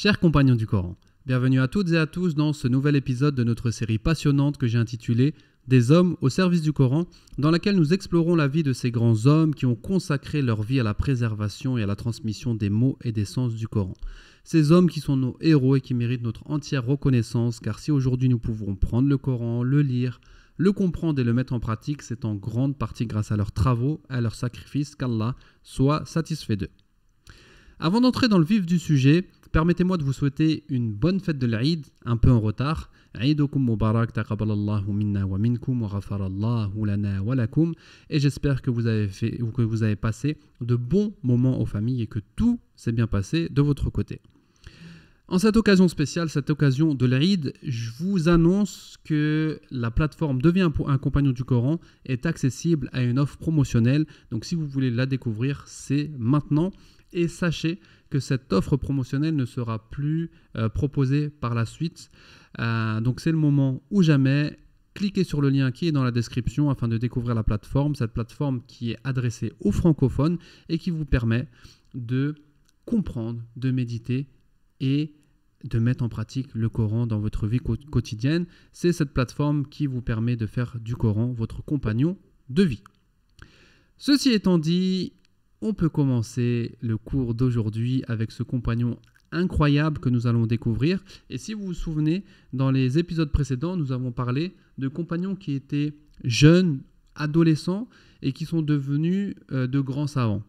Chers compagnons du Coran, bienvenue à toutes et à tous dans ce nouvel épisode de notre série passionnante que j'ai intitulée Des hommes au service du Coran, dans laquelle nous explorons la vie de ces grands hommes qui ont consacré leur vie à la préservation et à la transmission des mots et des sens du Coran. Ces hommes qui sont nos héros et qui méritent notre entière reconnaissance, car si aujourd'hui nous pouvons prendre le Coran, le lire, le comprendre et le mettre en pratique, c'est en grande partie grâce à leurs travaux, à leurs sacrifices qu'Allah soit satisfait d'eux. Avant d'entrer dans le vif du sujet, Permettez-moi de vous souhaiter une bonne fête de l'Aïd, un peu en retard. Aïdoukoum Mubarak, Allahu minna wa minkum, wa rafarallahu lana wa lakum. Et j'espère que vous avez fait, que vous avez passé de bons moments aux familles et que tout s'est bien passé de votre côté. En cette occasion spéciale, cette occasion de l'Aïd, je vous annonce que la plateforme Devient un compagnon du Coran est accessible à une offre promotionnelle. Donc si vous voulez la découvrir, c'est maintenant. Et sachez que cette offre promotionnelle ne sera plus euh, proposée par la suite. Euh, donc c'est le moment ou jamais. Cliquez sur le lien qui est dans la description afin de découvrir la plateforme, cette plateforme qui est adressée aux francophones et qui vous permet de comprendre, de méditer et de mettre en pratique le Coran dans votre vie quotidienne. C'est cette plateforme qui vous permet de faire du Coran votre compagnon de vie. Ceci étant dit, on peut commencer le cours d'aujourd'hui avec ce compagnon incroyable que nous allons découvrir. Et si vous vous souvenez, dans les épisodes précédents, nous avons parlé de compagnons qui étaient jeunes, adolescents, et qui sont devenus euh, de grands savants.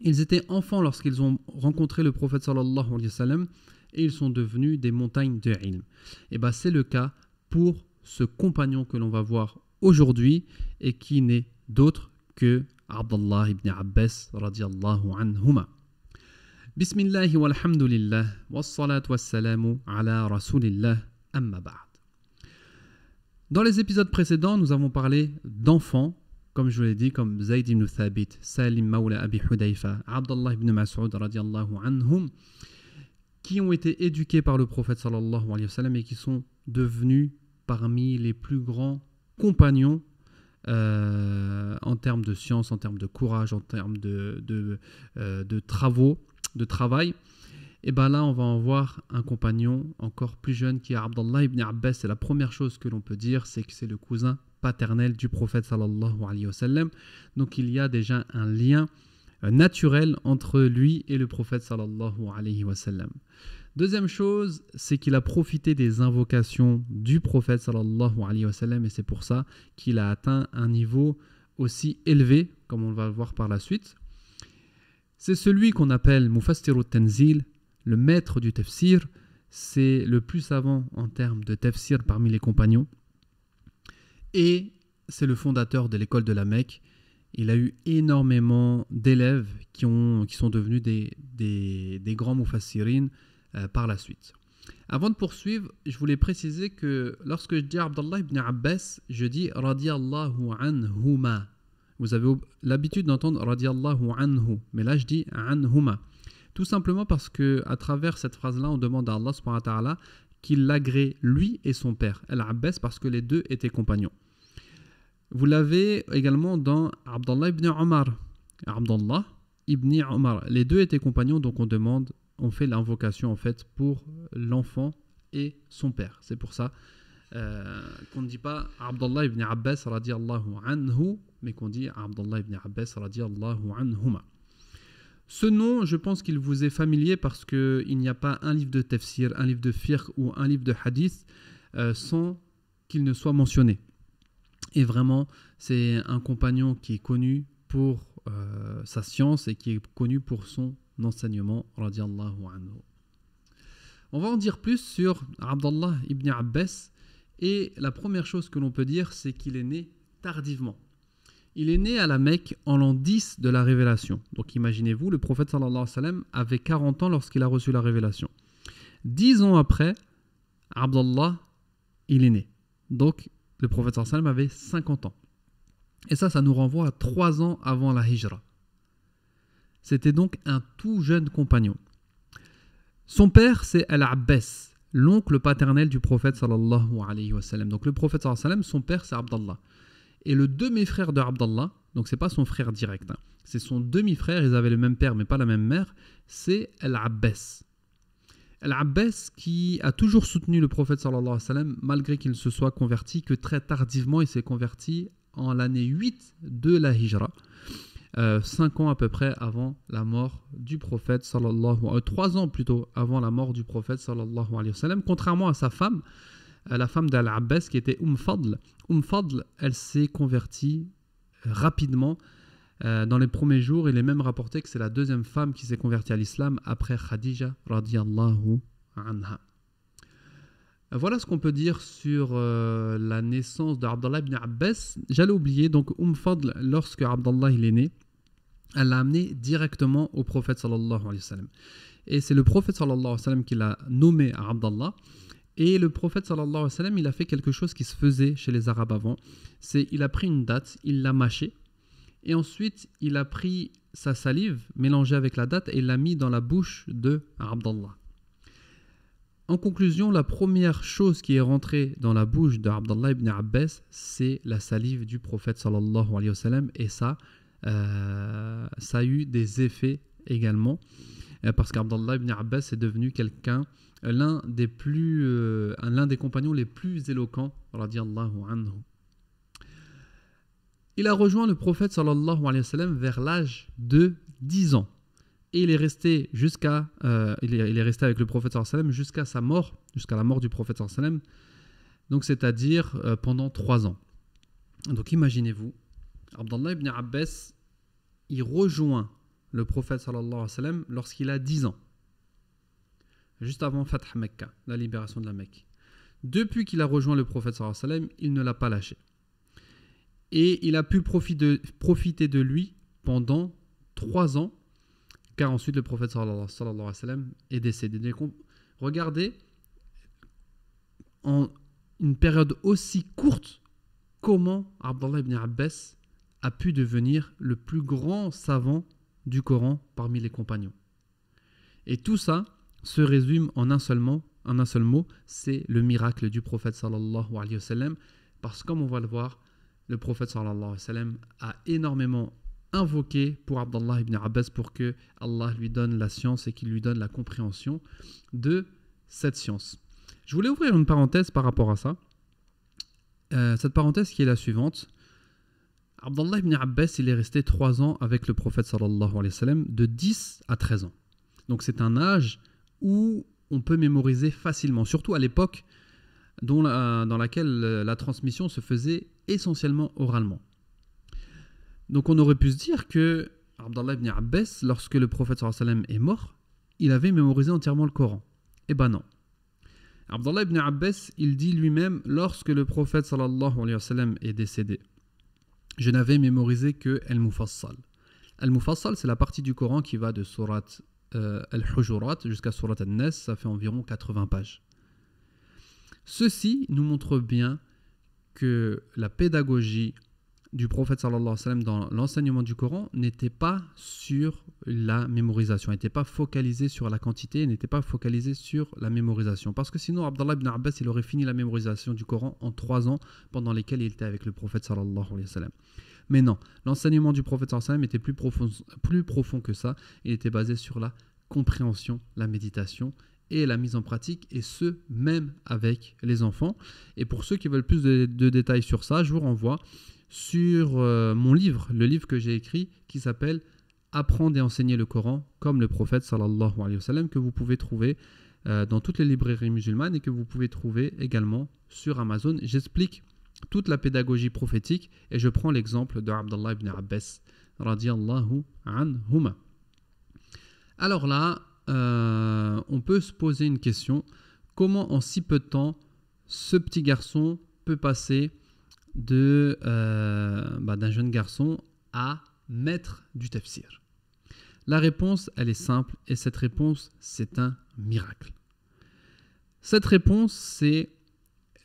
Ils étaient enfants lorsqu'ils ont rencontré le prophète sallallahu alayhi wa sallam, et ils sont devenus des montagnes de ilm. Et bien c'est le cas pour ce compagnon que l'on va voir aujourd'hui, et qui n'est d'autre que Abdullah ibn Abbas radiallahu anhuma. Bismillah walhamdulillah wassalat wassalamu ala rasulillah amma Dans les épisodes précédents, nous avons parlé d'enfants, comme je vous l'ai dit, comme Zayd ibn Thabit, Salim Mawla Abi Hudayfa, Abdullah ibn Mas'ud radiallahu anhum, qui ont été éduqués par le prophète sallallahu alayhi wa sallam et qui sont devenus parmi les plus grands compagnons euh, en termes de science, en termes de courage, en termes de, de, euh, de travaux, de travail, et eh bien là, on va en voir un compagnon encore plus jeune qui est Abdallah ibn Abbas. Et la première chose que l'on peut dire, c'est que c'est le cousin paternel du prophète sallallahu alayhi wa sallam. Donc il y a déjà un lien euh, naturel entre lui et le prophète sallallahu alayhi wa sallam. Deuxième chose, c'est qu'il a profité des invocations du prophète sallallahu alayhi wa sallam et c'est pour ça qu'il a atteint un niveau aussi élevé, comme on va le voir par la suite. C'est celui qu'on appelle Mufastiru Tanzil, le maître du tafsir. C'est le plus savant en termes de tafsir parmi les compagnons. Et c'est le fondateur de l'école de la Mecque. Il a eu énormément d'élèves qui, ont, qui sont devenus des, des, des grands Mufassirines euh, par la suite. Avant de poursuivre, je voulais préciser que lorsque je dis Abdallah ibn Abbas, je dis radiallahu anhuma. Vous avez l'habitude d'entendre radiallahu anhu, mais là je dis anhuma. Tout simplement parce que à travers cette phrase-là, on demande à Allah subhanahu qu'il l'agrée lui et son père, Al-Abbas, parce que les deux étaient compagnons. Vous l'avez également dans Abdallah ibn Omar. Abdallah ibn Omar. Les deux étaient compagnons, donc on demande on fait l'invocation en fait pour l'enfant et son père. C'est pour ça euh, qu'on ne dit pas Abdullah ibn Abbas radiallahu anhu, mais qu'on dit Abdullah ibn Abbas radiallahu anhuma. Ce nom, je pense qu'il vous est familier parce qu'il n'y a pas un livre de tafsir, un livre de fiqh ou un livre de hadith euh, sans qu'il ne soit mentionné. Et vraiment, c'est un compagnon qui est connu pour euh, sa science et qui est connu pour son on va en dire plus sur Abdallah ibn Abbas. Et la première chose que l'on peut dire, c'est qu'il est né tardivement. Il est né à la Mecque en l'an 10 de la révélation. Donc imaginez-vous, le prophète sallallahu alayhi wa sallam avait 40 ans lorsqu'il a reçu la révélation. 10 ans après, Abdallah, il est né. Donc le prophète sallallahu alayhi wa sallam avait 50 ans. Et ça, ça nous renvoie à 3 ans avant la hijra. C'était donc un tout jeune compagnon. Son père, c'est Al-Abbas, l'oncle paternel du prophète sallallahu alayhi wa sallam. Donc le prophète sallallahu alayhi wa son père, c'est Abdallah. Et le demi-frère de Abdallah, donc c'est pas son frère direct, hein, c'est son demi-frère, ils avaient le même père mais pas la même mère, c'est Al-Abbas. Al-Abbas qui a toujours soutenu le prophète sallallahu alayhi wa sallam, malgré qu'il se soit converti, que très tardivement il s'est converti en l'année 8 de la hijra. 5 euh, cinq ans à peu près avant la mort du prophète sallallahu trois ans plutôt avant la mort du prophète contrairement à sa femme, euh, la femme d'Al-Abbas qui était Umm Fadl. Umm elle s'est convertie euh, rapidement dans les premiers jours. Il est même rapporté que c'est la deuxième femme qui s'est convertie à l'islam après Khadija radiallahu anha. Voilà ce qu'on peut dire sur euh, la naissance d'Abdallah ibn Abbas. J'allais oublier, donc Umm lorsque Abdallah il est né, elle l'a amené directement au prophète sallallahu alayhi wa Et c'est le prophète sallallahu alayhi wa qui l'a nommé Abdallah. Et le prophète sallallahu alayhi wa il a fait quelque chose qui se faisait chez les Arabes avant. C'est il a pris une date, il l'a mâchée. Et ensuite, il a pris sa salive mélangée avec la date et l'a mis dans la bouche de Abdallah. En conclusion, la première chose qui est rentrée dans la bouche d'Abdallah ibn Abbas, c'est la salive du prophète sallallahu alayhi wa et ça, euh, ça a eu des effets également, euh, parce qu'Abdallah ibn Abbas est devenu quelqu'un, l'un des plus, euh, l'un des compagnons les plus éloquents, radiallahu anhu. Il a rejoint le prophète sallallahu alayhi wa vers l'âge de 10 ans et il est resté jusqu'à euh, il, est, resté avec le prophète sallam jusqu'à sa mort, jusqu'à la mort du prophète sallam. Donc c'est-à-dire euh, pendant trois ans. Donc imaginez-vous, Abdallah ibn Abbas, il rejoint le prophète sallallahu alayhi wa sallam lorsqu'il a dix ans. Juste avant Fath Mecca, la libération de la Mecque. Depuis qu'il a rejoint le prophète sallallahu sallam, il ne l'a pas lâché. Et il a pu profiter de, lui pendant trois ans car ensuite le prophète sallallahu alayhi wa est décédé. regardez, en une période aussi courte, comment Abdallah ibn Abbas a pu devenir le plus grand savant du Coran parmi les compagnons. Et tout ça se résume en un seul mot, en un seul mot c'est le miracle du prophète sallallahu alayhi wa parce que comme on va le voir, le prophète sallallahu alayhi wa a énormément invoqué pour Abdallah ibn Abbas pour que Allah lui donne la science et qu'il lui donne la compréhension de cette science. Je voulais ouvrir une parenthèse par rapport à ça. Euh, cette parenthèse qui est la suivante. Abdallah ibn Abbas, il est resté 3 ans avec le prophète sallallahu alayhi wa sallam, de 10 à 13 ans. Donc c'est un âge où on peut mémoriser facilement, surtout à l'époque dans laquelle la transmission se faisait essentiellement oralement. Donc on aurait pu se dire que Abdallah ibn Abbas, lorsque le prophète sallam est mort, il avait mémorisé entièrement le Coran. Eh ben non. Abdallah ibn Abbas, il dit lui-même, lorsque le prophète sallallahu alayhi wa est décédé, je n'avais mémorisé que Al-Mufassal. Al-Mufassal, c'est la partie du Coran qui va de Surat euh, Al-Hujurat jusqu'à Surat al nas ça fait environ 80 pages. Ceci nous montre bien que la pédagogie du prophète sallallahu alayhi wa sallam dans l'enseignement du Coran n'était pas sur la mémorisation, n'était pas focalisé sur la quantité, n'était pas focalisé sur la mémorisation. Parce que sinon, Abdallah ibn Abbas, il aurait fini la mémorisation du Coran en trois ans pendant lesquels il était avec le prophète sallallahu alayhi wa sallam. Mais non, l'enseignement du prophète sallallahu alayhi wa sallam était plus profond, plus profond que ça. Il était basé sur la compréhension, la méditation et la mise en pratique, et ce, même avec les enfants. Et pour ceux qui veulent plus de, de détails sur ça, je vous renvoie sur euh, mon livre, le livre que j'ai écrit qui s'appelle Apprendre et enseigner le Coran comme le prophète sallallahu alayhi wa sallam que vous pouvez trouver euh, dans toutes les librairies musulmanes et que vous pouvez trouver également sur Amazon. J'explique toute la pédagogie prophétique et je prends l'exemple de Abdullah ibn Abbas radiallahu anhuma. Alors là, euh, on peut se poser une question. Comment en si peu de temps ce petit garçon peut passer de, euh, bah, d'un jeune garçon à maître du tafsir La réponse, elle est simple et cette réponse, c'est un miracle. Cette réponse, c'est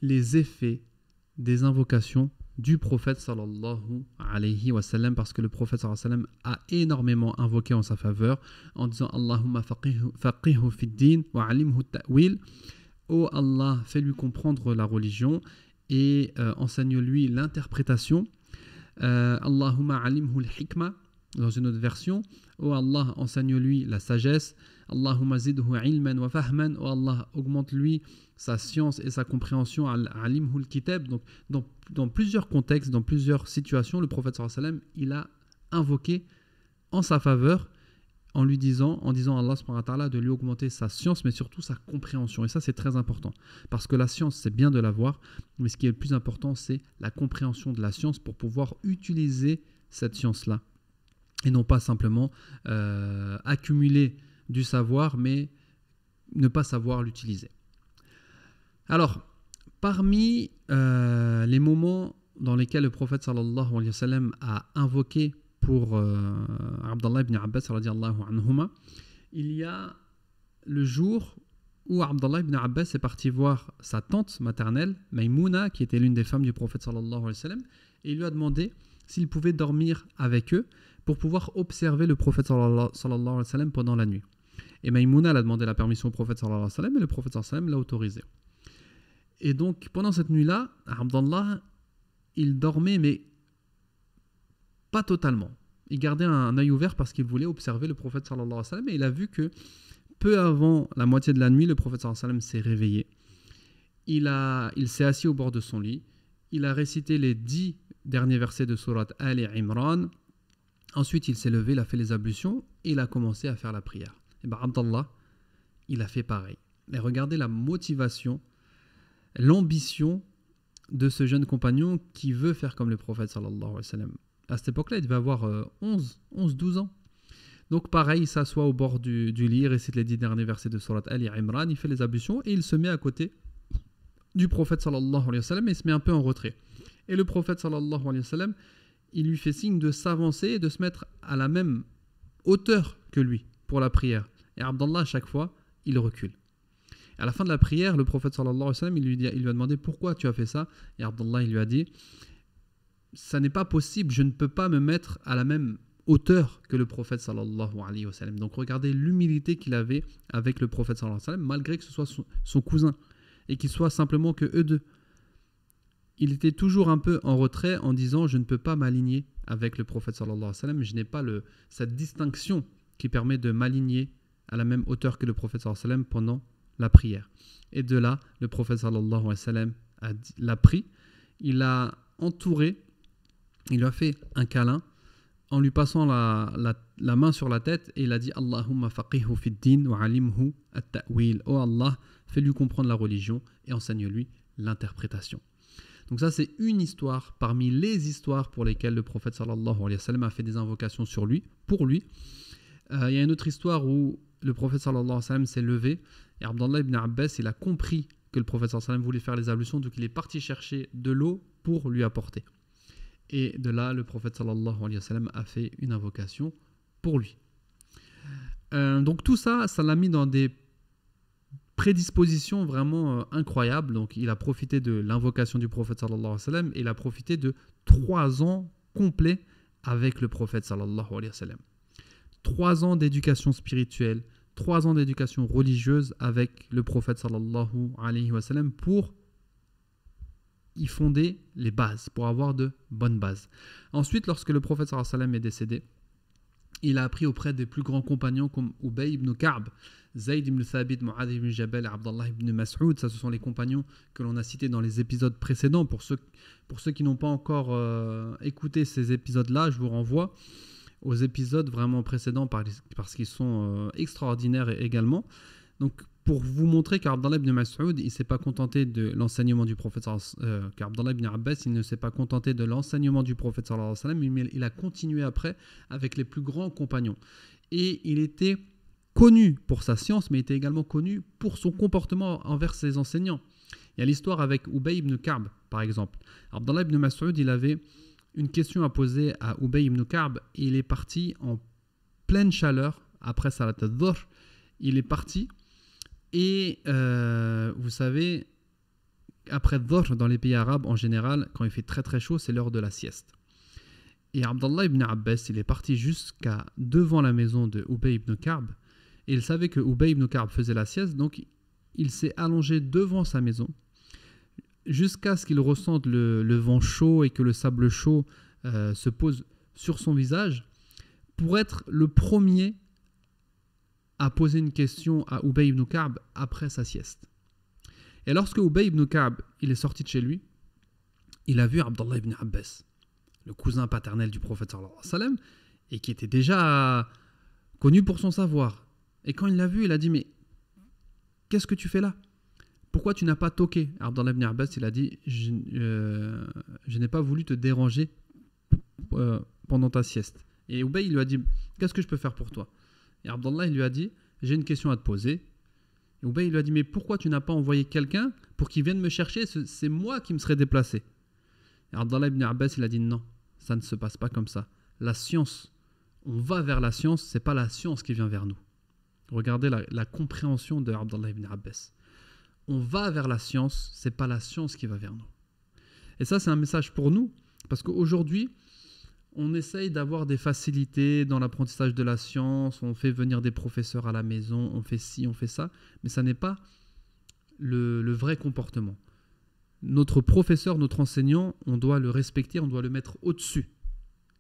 les effets des invocations du prophète sallallahu alayhi wa parce que le prophète sallallahu alayhi a énormément invoqué en sa faveur en disant Allahumma faqihu fid din wa alimhu ta'wil Oh Allah, fais-lui comprendre la religion et euh, enseigne-lui l'interprétation. Euh, Allahumma alimhu hikma dans une autre version. Oh Allah, enseigne-lui la sagesse. Allahumma zidhu ilman wa fahman. Oh Allah, augmente-lui sa science et sa compréhension. Alimhu al-kitab. Donc, dans, plusieurs contextes, dans plusieurs situations, le prophète sallam, il a invoqué en sa faveur en lui disant, en disant à Allah subhanahu wa de lui augmenter sa science, mais surtout sa compréhension. Et ça, c'est très important. Parce que la science, c'est bien de l'avoir, mais ce qui est le plus important, c'est la compréhension de la science pour pouvoir utiliser cette science-là. Et non pas simplement euh, accumuler du savoir, mais ne pas savoir l'utiliser. Alors, parmi euh, les moments dans lesquels le prophète sallallahu alayhi wa sallam a invoqué pour euh, Abdallah ibn Abbas il y a le jour où Abdallah ibn Abbas est parti voir sa tante maternelle, Maimouna, qui était l'une des femmes du prophète et il lui a demandé s'il pouvait dormir avec eux pour pouvoir observer le prophète sallallahu pendant la nuit. Et Maimouna a demandé la permission au prophète sallallahu et le prophète l'a autorisé. Et donc pendant cette nuit-là, Abdallah, il dormait mais pas totalement. Il gardait un, oeil œil ouvert parce qu'il voulait observer le prophète sallallahu alayhi wa sallam et il a vu que peu avant la moitié de la nuit, le prophète sallallahu alayhi wa sallam s'est réveillé. Il, il s'est assis au bord de son lit, il a récité les dix derniers versets de Surat Ali Imran, ensuite il s'est levé, il a fait les ablutions et il a commencé à faire la prière. Et eh bien Abdallah, il a fait pareil. mais regardez la motivation, l'ambition de ce jeune compagnon qui veut faire comme le prophète sallallahu alayhi wa sallam à cette époque-là, il devait avoir 11, 11, 12 ans. Donc pareil, il s'assoit au bord du, du lit, récite les dix derniers versets de Surat Ali Imran, il fait les ablutions et il se met à côté du prophète sallallahu alayhi wa sallam et il se met un peu en retrait. Et le prophète sallallahu alayhi wa sallam, il lui fait signe de s'avancer et de se mettre à la même hauteur que lui pour la prière. Et Abdallah, à chaque fois, il recule. À la fin de la prière, le prophète sallallahu alayhi wa sallam, il lui, dit, il lui a demandé pourquoi tu as fait ça. Et Abdallah, il lui a dit ça n'est pas possible, je ne peux pas me mettre à la même hauteur que le prophète sallallahu alayhi wa sallam. Donc regardez l'humilité qu'il avait avec le prophète sallallahu alayhi wa sallam, malgré que ce soit son, cousin et qu'il soit simplement que eux deux. Il était toujours un peu en retrait en disant je ne peux pas m'aligner avec le prophète sallallahu alayhi wa sallam, je n'ai pas le, cette distinction qui permet de m'aligner à la même hauteur que le prophète sallallahu alayhi wa sallam pendant la prière. Et de là, le prophète sallallahu alayhi wa sallam l'a pris, il a entouré il lui a fait un câlin en lui passant la, la, main sur la tête et il a dit Allahumma faqihu fid din wa alimhu at-ta'wil. Oh Allah, fais-lui comprendre la religion et enseigne-lui l'interprétation. Donc ça c'est une histoire parmi les histoires pour lesquelles le prophète sallallahu alayhi wa sallam a fait des invocations sur lui, pour lui. Euh, il y a une autre histoire où le prophète sallallahu alayhi wa sallam s'est levé et Abdallah ibn Abbas il a compris que le prophète sallallahu alayhi wa sallam voulait faire les ablutions donc il est parti chercher de l'eau pour lui apporter. Et de là, le prophète sallallahu alayhi wa sallam a fait une invocation pour lui. Euh, donc tout ça, ça l'a mis dans des prédispositions vraiment euh, incroyables. Donc il a profité de l'invocation du prophète sallallahu alayhi wa sallam et il a profité de trois ans complets avec le prophète sallallahu alayhi wa sallam. Trois ans d'éducation spirituelle, trois ans d'éducation religieuse avec le prophète sallallahu alayhi wa sallam pour y fonder les bases, pour avoir de bonnes bases. Ensuite, lorsque le prophète sallam est décédé, il a appris auprès des plus grands compagnons comme Ubay ibn Ka'b, Zayd ibn Thabit, Mu'adh ibn Jabal, Abdallah ibn Mas'ud. Ça, ce sont les compagnons que l'on a cités dans les épisodes précédents. Pour ceux, pour ceux qui n'ont pas encore euh, écouté ces épisodes-là, je vous renvoie aux épisodes vraiment précédents parce qu'ils sont euh, extraordinaires également. Donc, pour vous montrer qu'Abdallah ibn Mas'ud, il ne s'est pas contenté de l'enseignement du prophète, euh, qu'Abdallah ibn Abbas, il ne s'est pas contenté de l'enseignement du prophète, mais il a continué après avec les plus grands compagnons. Et il était connu pour sa science, mais il était également connu pour son comportement envers ses enseignants. Il y a l'histoire avec Ubay ibn Ka'b, par exemple. Abdallah ibn Mas'ud, il avait une question à poser à Ubay ibn Ka'b, et il est parti en pleine chaleur, après Salat al il est parti et euh, vous savez, après votre dans les pays arabes en général, quand il fait très très chaud, c'est l'heure de la sieste. Et Abdallah ibn Abbas, il est parti jusqu'à devant la maison de Ubay ibn Karb. Et il savait que Ubay ibn Karb faisait la sieste, donc il s'est allongé devant sa maison jusqu'à ce qu'il ressente le, vent chaud et que le sable chaud euh, se pose sur son visage pour être le premier a posé une question à Ubay ibn Ka'b après sa sieste. Et lorsque Ubay ibn Ka'b il est sorti de chez lui, il a vu Abdullah ibn Abbas, le cousin paternel du prophète sallallahu alayhi wa sallam, et qui était déjà connu pour son savoir. Et quand il l'a vu, il a dit Mais qu'est-ce que tu fais là Pourquoi tu n'as pas toqué Abdullah ibn Abbas, il a dit Je, euh, n'ai pas voulu te déranger euh, pendant ta sieste. Et Ubay, il lui a dit Qu'est-ce que je peux faire pour toi et Abdallah il lui a dit J'ai une question à te poser. Et il lui a dit Mais pourquoi tu n'as pas envoyé quelqu'un pour qu'il vienne me chercher C'est moi qui me serais déplacé. Et Abdallah ibn Abbas il a dit Non, ça ne se passe pas comme ça. La science, on va vers la science, c'est pas la science qui vient vers nous. Regardez la, compréhension de Abdallah ibn Abbas. On va vers la science, c'est pas la science qui va vers nous. Et ça, c'est un message pour nous, parce qu'aujourd'hui, on essaye d'avoir des facilités dans l'apprentissage de la science, on fait venir des professeurs à la maison, on fait ci, on fait ça, mais ça n'est pas le, vrai comportement. Notre professeur, notre enseignant, on doit le respecter, on doit le mettre au-dessus.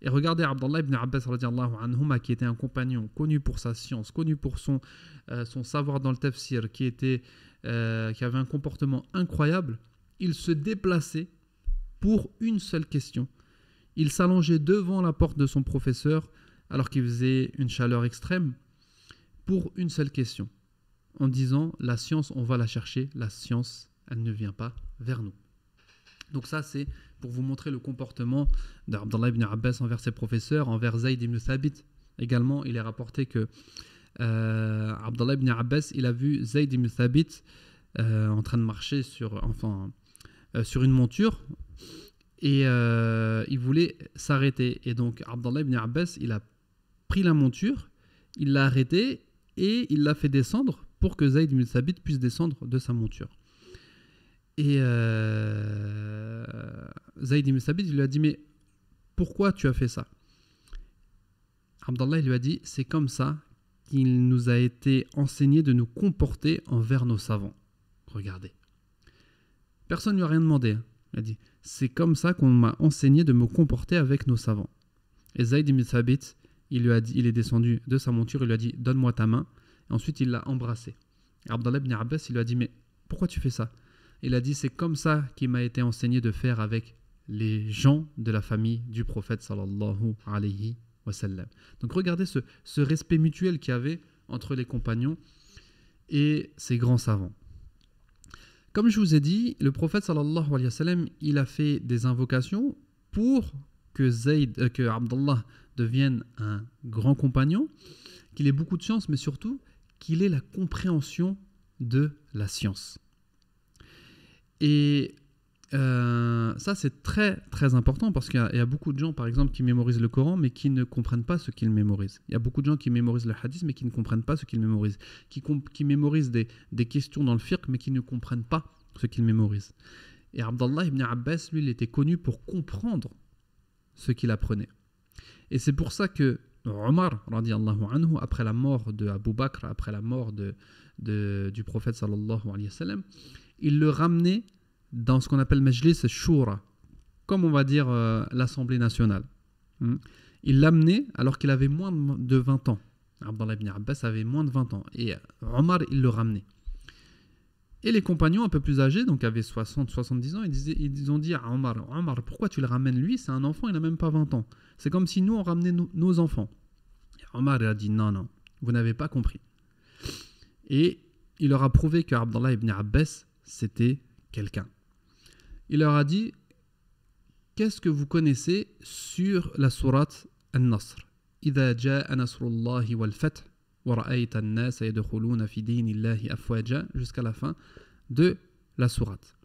Et regardez Abdallah ibn Abbas qui était un compagnon connu pour sa science, connu pour son, euh, savoir dans le tafsir, qui, était, euh, qui avait un comportement incroyable. Il se déplaçait pour une seule question il s'allongeait devant la porte de son professeur, alors qu'il faisait une chaleur extrême, pour une seule question, en disant la science, on va la chercher, la science, elle ne vient pas vers nous. Donc ça, c'est pour vous montrer le comportement d'Abdallah ibn Abbas envers ses professeurs, envers Zayd ibn Thabit. Également, il est rapporté que euh, Abdallah ibn Abbas, il a vu Zayd ibn Thabit euh, en train de marcher sur, enfin, euh, sur une monture et euh, il voulait s'arrêter. Et donc Abdallah ibn Abbas, il a pris la monture, il l'a arrêté et il l'a fait descendre pour que Zayd ibn puisse descendre de sa monture. Et euh, Zayd ibn il lui a dit Mais pourquoi tu as fait ça Abdallah il lui a dit C'est comme ça qu'il nous a été enseigné de nous comporter envers nos savants. Regardez. Personne ne lui a rien demandé. Hein. Il a dit c'est comme ça qu'on m'a enseigné de me comporter avec nos savants. Et Zayd ibn Thabit, il, lui a dit, il est descendu de sa monture, il lui a dit Donne-moi ta main. ensuite, il l'a embrassé. Abdallah ibn Abbas, il lui a dit Mais pourquoi tu fais ça Il a dit C'est comme ça qu'il m'a été enseigné de faire avec les gens de la famille du prophète sallallahu Donc regardez ce, ce respect mutuel qu'il y avait entre les compagnons et ces grands savants. Comme je vous ai dit, le prophète sallallahu alayhi wa il a fait des invocations pour que Zayd, euh, que devienne un grand compagnon, qu'il ait beaucoup de science, mais surtout qu'il ait la compréhension de la science. Et euh, ça, c'est très très important parce qu'il y, a beaucoup de gens, par exemple, qui mémorisent le Coran mais qui ne comprennent pas ce qu'ils mémorisent. Il y a beaucoup de gens qui mémorisent le hadith mais qui ne comprennent pas ce qu'ils mémorisent, qui, qui mémorisent des, questions dans le fiqh mais qui ne comprennent pas ce qu'ils mémorisent. Et Abdallah ibn Abbas, lui, il était connu pour comprendre ce qu'il apprenait. Et c'est pour ça que Omar, anhu, après la mort de Abu Bakr, après la mort de, du prophète sallallahu alayhi wa sallam, il le ramenait dans ce qu'on appelle Majlis Shura, comme on va dire euh, l'Assemblée nationale. Hmm. Il l'amenait alors qu'il avait moins de 20 ans. Abdallah ibn Abbas avait moins de 20 ans et Omar, il le ramenait. Et les compagnons un peu plus âgés, donc avaient 60, 70 ans, ils, disaient, ils ont dit à Omar, Omar, pourquoi tu le ramènes lui C'est un enfant, il n'a même pas 20 ans. C'est comme si nous, on ramenait nos enfants. Omar a dit, non, non, vous n'avez pas compris. Et il leur a prouvé que Abdallah ibn Abbas, c'était quelqu'un il leur a dit Qu'est-ce que vous connaissez sur la sourate al nasr إذا جاء نصر الله والفتح ورأيت الناس يدخلون في fi الله أفواجا jusqu'à la fin de la sourate.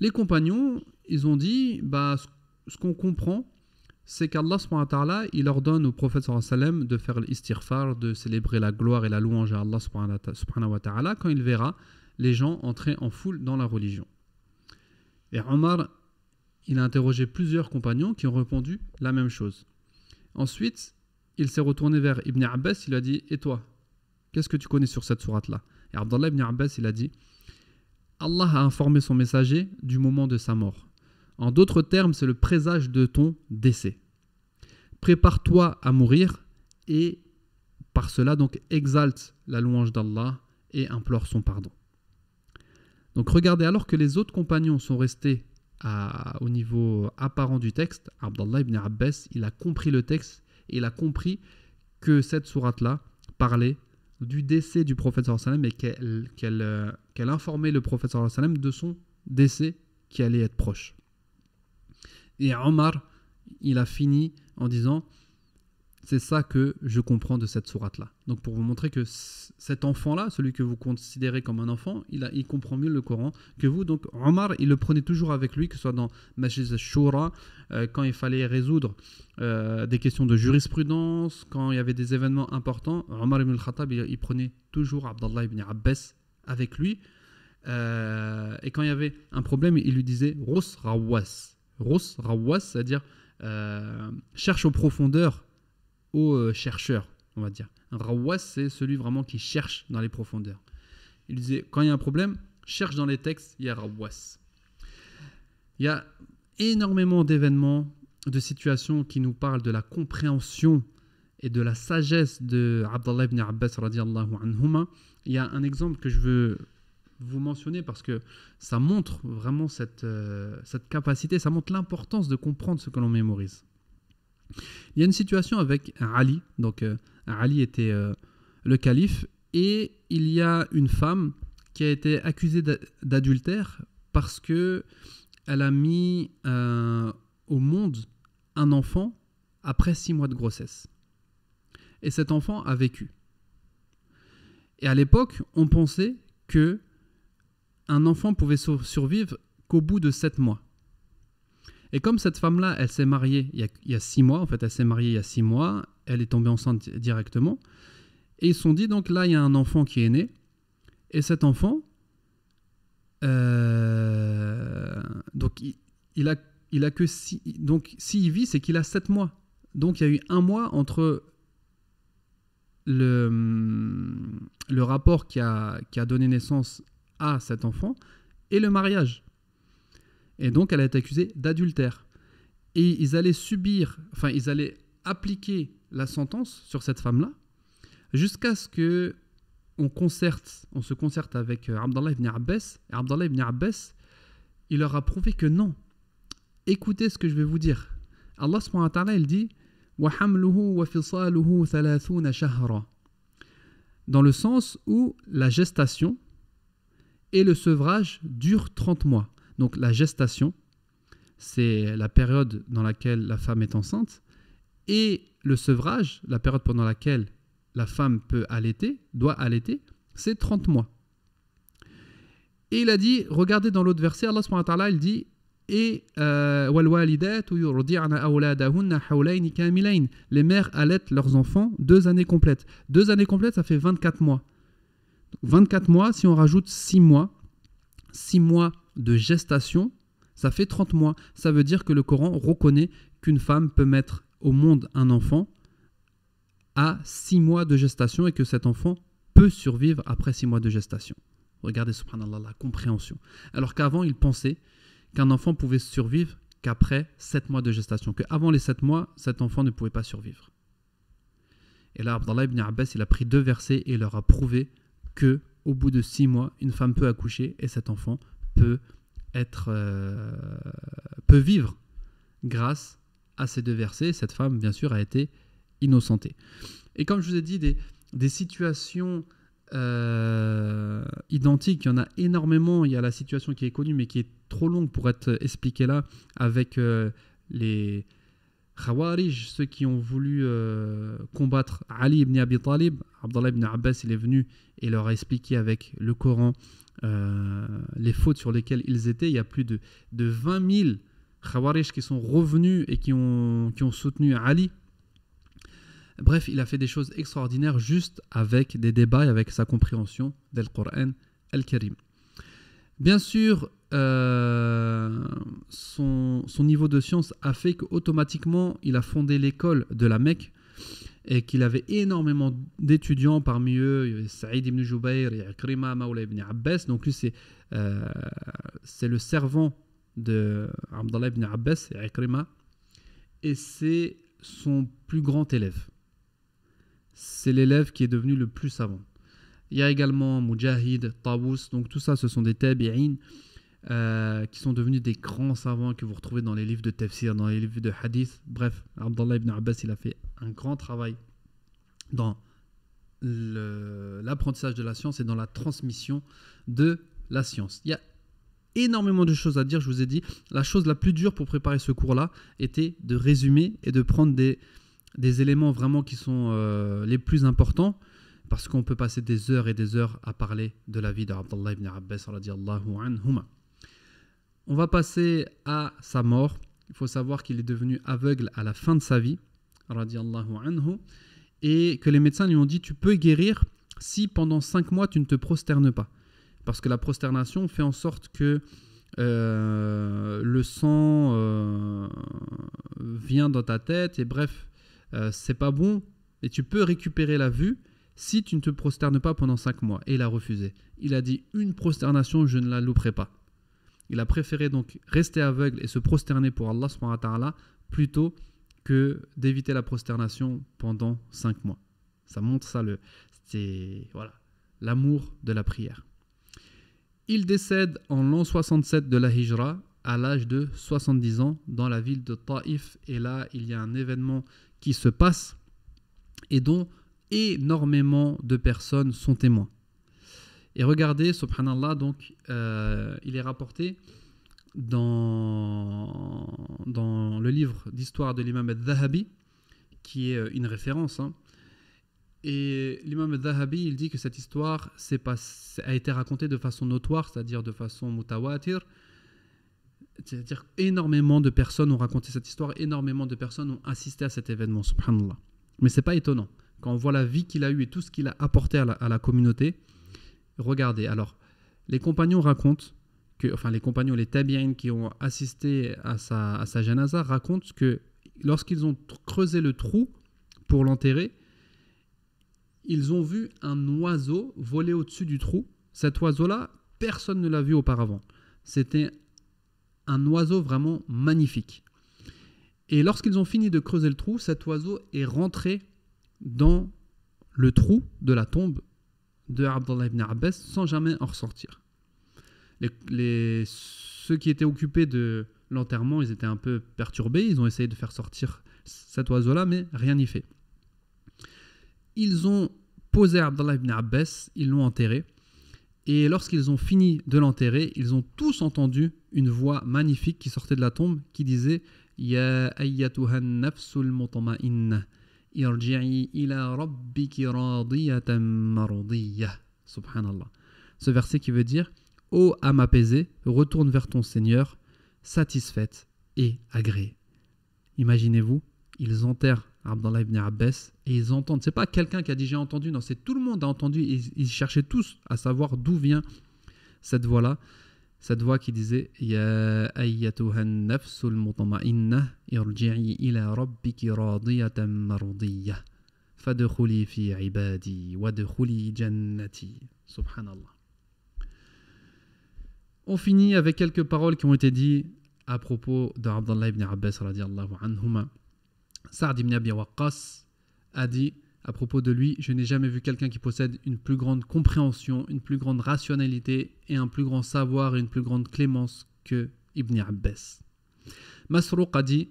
Les compagnons, ils ont dit bah, ce qu'on comprend, c'est qu'Allah il ordonne au prophète sallam de faire l'istighfar, de célébrer la gloire et la louange à Allah subhanahu wa ta'ala quand il verra les gens entraient en foule dans la religion. Et Omar, il a interrogé plusieurs compagnons qui ont répondu la même chose. Ensuite, il s'est retourné vers Ibn Abbas, il a dit Et toi, qu'est-ce que tu connais sur cette sourate-là Et Abdullah ibn Abbas, il a dit Allah a informé son messager du moment de sa mort. En d'autres termes, c'est le présage de ton décès. Prépare-toi à mourir et par cela donc exalte la louange d'Allah et implore son pardon. Donc regardez, alors que les autres compagnons sont restés au niveau apparent du texte, Abdallah ibn Abbas, il a compris le texte et il a compris que cette sourate-là parlait du décès du prophète sallam et euh, qu'elle informait le prophète sallam de son décès qui allait être proche. Et Omar, il a fini en disant c'est ça que je comprends de cette sourate-là. Donc pour vous montrer que cet enfant-là, celui que vous considérez comme un enfant, il, comprend mieux le Coran que vous. Donc Omar, il le prenait toujours avec lui, que ce soit dans Majlis Shura, euh, quand il fallait résoudre euh, des questions de jurisprudence, quand il y avait des événements importants. Omar ibn al-Khattab, il, prenait toujours Abdallah ibn Abbas avec lui. Euh, et quand il y avait un problème, il lui disait Rous Rawas. Rous Rawas, c'est-à-dire cherche aux profondeurs chercheur chercheur, on va dire. Un rawas, c'est celui vraiment qui cherche dans les profondeurs. Il disait, quand il y a un problème, cherche dans les textes, il y a rawas. Il y a énormément d'événements, de situations qui nous parlent de la compréhension et de la sagesse de Abdallah ibn Abbas anhuma. Il y a un exemple que je veux vous mentionner parce que ça montre vraiment cette, euh, cette capacité, ça montre l'importance de comprendre ce que l'on mémorise. Il y a une situation avec Ali. Donc euh, Ali était euh, le calife et il y a une femme qui a été accusée d'adultère parce que elle a mis euh, au monde un enfant après six mois de grossesse. Et cet enfant a vécu. Et à l'époque, on pensait que un enfant pouvait survivre qu'au bout de sept mois. Et comme cette femme-là, elle s'est mariée il y, a, six mois, en fait, elle s'est mariée il y a six mois, elle est tombée enceinte directement. Et ils se sont dit, donc là, il y a un enfant qui est né. Et cet enfant, euh, donc il, a, il a que six, donc s'il vit, c'est qu'il a sept mois. Donc il y a eu un mois entre le, le rapport qui a, qui a donné naissance à cet enfant et le mariage. Et donc, elle a été accusée d'adultère. Et ils allaient subir, enfin, ils allaient appliquer la sentence sur cette femme-là jusqu'à ce que on concerte, on se concerte avec euh, Abdallah ibn Abbas. Et Abdallah ibn Abbas, il leur a prouvé que non. Écoutez ce que je vais vous dire. Allah subhanahu wa ta'ala, il dit Dans le sens où la gestation et le sevrage durent 30 mois. Donc la gestation, c'est la période dans laquelle la femme est enceinte, et le sevrage, la période pendant laquelle la femme peut allaiter, doit allaiter, c'est 30 mois. Et il a dit, regardez dans l'autre verset, Allah subhanahu wa il dit et euh, les mères allaitent leurs enfants deux années complètes. Deux années complètes, ça fait 24 mois. 24 mois, si on rajoute 6 mois, 6 mois de gestation, ça fait 30 mois. Ça veut dire que le Coran reconnaît qu'une femme peut mettre au monde un enfant à 6 mois de gestation et que cet enfant peut survivre après 6 mois de gestation. Regardez, subhanallah, la compréhension. Alors qu'avant, il pensait qu'un enfant pouvait survivre qu'après 7 mois de gestation, qu'avant les 7 mois, cet enfant ne pouvait pas survivre. Et là, Abdallah ibn Abbas, il a pris deux versets et leur a prouvé que, au bout de 6 mois, une femme peut accoucher et cet enfant peut, être, euh, peut vivre grâce à ces deux versets. Cette femme, bien sûr, a été innocentée. Et comme je vous ai dit, des, des situations euh, identiques, il y en a énormément. Il y a la situation qui est connue, mais qui est trop longue pour être expliquée là, avec euh, les Khawarij, ceux qui ont voulu euh, combattre Ali ibn Abi Talib, Abdallah ibn Abbas, il est venu et leur a expliqué avec le Coran euh, les fautes sur lesquelles ils étaient. Il y a plus de, 20 000 Khawarij qui sont revenus et qui ont, soutenu Ali. Bref, il a fait des choses extraordinaires juste avec des débats et avec sa compréhension del Coran al-Karim. Bien sûr, euh, son, niveau de science a fait qu'automatiquement, il a fondé l'école de la Mecque et qu'il avait énormément d'étudiants parmi eux. Il y avait Saïd ibn Jubayr, Ikrima, Maoula ibn Abbas. Donc lui, c'est euh, le servant de ibn Abbas, Ikrima. Et c'est son plus grand élève. C'est l'élève qui est devenu le plus savant. Il y a également Mujahid, Tawus. Donc tout ça, ce sont des tabi'in euh, qui sont devenus des grands savants que vous retrouvez dans les livres de tafsir, dans les livres de hadith. Bref, Abdallah ibn Abbas, il a fait un grand travail dans l'apprentissage de la science et dans la transmission de la science. Il y a énormément de choses à dire, je vous ai dit. La chose la plus dure pour préparer ce cours-là était de résumer et de prendre des, éléments vraiment qui sont euh, les plus importants parce qu'on peut passer des heures et des heures à parler de la vie d'Abdallah ibn Abbas On va passer à sa mort. Il faut savoir qu'il est devenu aveugle à la fin de sa vie, anhu, et que les médecins lui ont dit tu peux guérir si pendant cinq mois tu ne te prosternes pas. Parce que la prosternation fait en sorte que euh, le sang euh, vient dans ta tête et bref, euh, c'est pas bon et tu peux récupérer la vue, si tu ne te prosternes pas pendant cinq mois. Et il a refusé. Il a dit une prosternation, je ne la louperai pas. Il a préféré donc rester aveugle et se prosterner pour Allah subhanahu plutôt que d'éviter la prosternation pendant cinq mois. Ça montre ça le c'est voilà l'amour de la prière. Il décède en l'an 67 de la Hijra à l'âge de 70 ans dans la ville de Taif et là il y a un événement qui se passe et dont énormément de personnes sont témoins. Et regardez, subhanallah, donc, euh, il est rapporté dans, le livre d'histoire de l'imam al dahabi qui est euh, une référence. Hein. Et l'imam al dahabi il dit que cette histoire a été racontée de façon notoire, c'est-à-dire de façon mutawatir. C'est-à-dire énormément de personnes ont raconté cette histoire, énormément de personnes ont assisté à cet événement, subhanallah. Mais c'est pas étonnant. Quand on voit la vie qu'il a eue et tout ce qu'il a apporté à la, communauté, regardez. Alors, les compagnons racontent que, enfin, les compagnons, les tabiens qui ont assisté à sa, à sa janaza racontent que lorsqu'ils ont creusé le trou pour l'enterrer, ils ont vu un oiseau voler au-dessus du trou. Cet oiseau-là, personne ne l'a vu auparavant. C'était un oiseau vraiment magnifique. Et lorsqu'ils ont fini de creuser le trou, cet oiseau est rentré dans le trou de la tombe de Abdullah ibn Abbas sans jamais en ressortir. ceux qui étaient occupés de l'enterrement, ils étaient un peu perturbés, ils ont essayé de faire sortir cet oiseau-là, mais rien n'y fait. Ils ont posé Abdullah ibn Abbas, ils l'ont enterré, et lorsqu'ils ont fini de l'enterrer, ils ont tous entendu une voix magnifique qui sortait de la tombe qui disait « Ya ayyatuhan nafsul Subhanallah. Ce verset qui veut dire Ô âme apaisée, retourne vers ton Seigneur, satisfaite et agréée. Imaginez-vous, ils enterrent Abdallah ibn Abbas et ils entendent. C'est pas quelqu'un qui a dit j'ai entendu, non, c'est tout le monde a entendu. ils cherchaient tous à savoir d'où vient cette voix-là. cette voix qui disait Ya ayyatuhan nafsul mutma'innah irji'i ila rabbiki radiyatan mardiyah fadkhuli fi ibadi wadkhuli jannati subhanallah On finit avec quelques paroles qui ont été dites à propos de Abdullah ibn Abbas radiallahu anhuma Sa'd ibn Abi Waqqas a dit À propos de lui, je n'ai jamais vu quelqu'un qui possède une plus grande compréhension, une plus grande rationalité et un plus grand savoir et une plus grande clémence que Ibn Abbas. Masruq a dit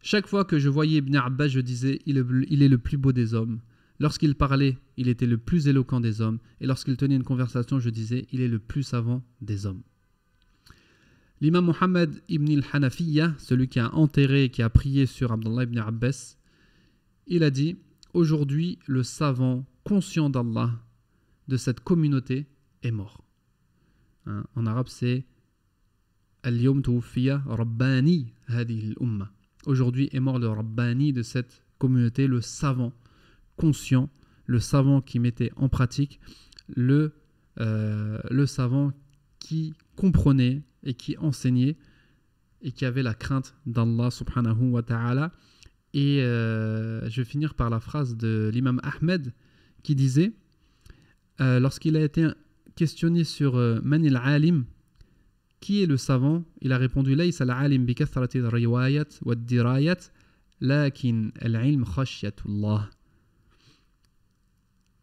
Chaque fois que je voyais Ibn Abbas, je disais il est le plus beau des hommes. Lorsqu'il parlait, il était le plus éloquent des hommes. Et lorsqu'il tenait une conversation, je disais il est le plus savant des hommes. L'imam Muhammad ibn al-Hanafiya, celui qui a enterré et qui a prié sur Abdullah ibn Abbas, il a dit aujourd'hui, le savant conscient d'Allah de cette communauté est mort. Hein, en arabe, c'est Al-Yom Rabbani Umma. Aujourd'hui est mort le Rabbani de cette communauté, le savant conscient, le savant qui mettait en pratique, le, euh, le savant qui comprenait et qui enseignait et qui avait la crainte d'Allah subhanahu wa ta'ala et euh, je vais finir par la phrase de l'imam Ahmed qui disait, euh, lorsqu'il a été questionné sur euh, man alim, qui est le savant Il a répondu al-alim riwayat al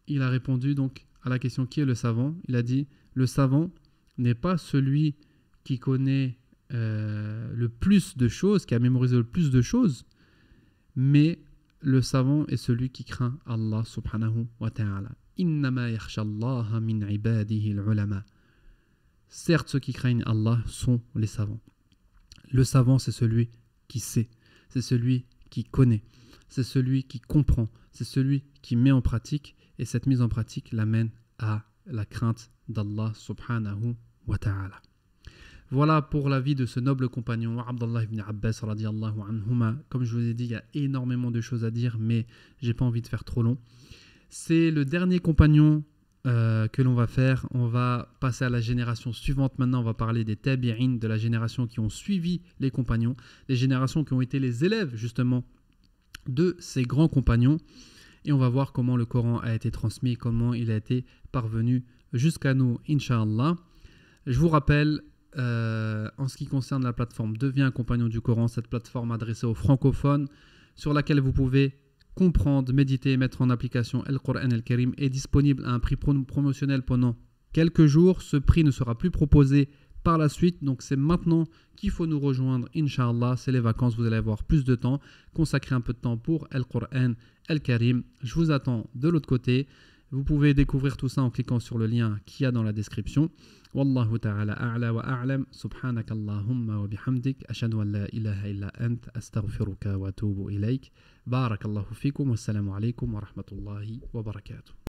Il a répondu donc à la question qui est le savant Il a dit Le savant n'est pas celui qui connaît le plus de choses, qui a mémorisé le plus de choses, mais le savant est celui qui craint Allah subhanahu wa ta'ala. Certes, ceux qui craignent Allah sont les savants. Le savant, c'est celui qui sait, c'est celui qui connaît, c'est celui qui comprend, c'est celui qui met en pratique, et cette mise en pratique l'amène à la crainte d'Allah subhanahu wa ta'ala. Voilà pour la vie de ce noble compagnon, ibn Abbas, Comme je vous ai dit, il y a énormément de choses à dire, mais j'ai pas envie de faire trop long. C'est le dernier compagnon euh, que l'on va faire. On va passer à la génération suivante. Maintenant, on va parler des tabi'in, de la génération qui ont suivi les compagnons, les générations qui ont été les élèves justement de ces grands compagnons. Et on va voir comment le Coran a été transmis, comment il a été parvenu jusqu'à nous, inshallah. Je vous rappelle euh, en ce qui concerne la plateforme Devient un compagnon du Coran, cette plateforme adressée aux francophones, sur laquelle vous pouvez comprendre, méditer et mettre en application El Coran El Karim, est disponible à un prix promotionnel pendant quelques jours. Ce prix ne sera plus proposé par la suite, donc c'est maintenant qu'il faut nous rejoindre, Inch'Allah. C'est les vacances, vous allez avoir plus de temps. Consacrez un peu de temps pour El Coran El Karim. Je vous attends de l'autre côté. Vous pouvez découvrir tout ça en cliquant sur le lien qu'il y a dans la description. Wallahu ta'ala a'la wa a'lam. Subhanakallahumma wa bihamdik. Ashadu an la ilaha illa ant. Astaghfiruka wa atubu ilayk. Barakallahu fikum. Wassalamu alaykum wa rahmatullahi wa barakatuh.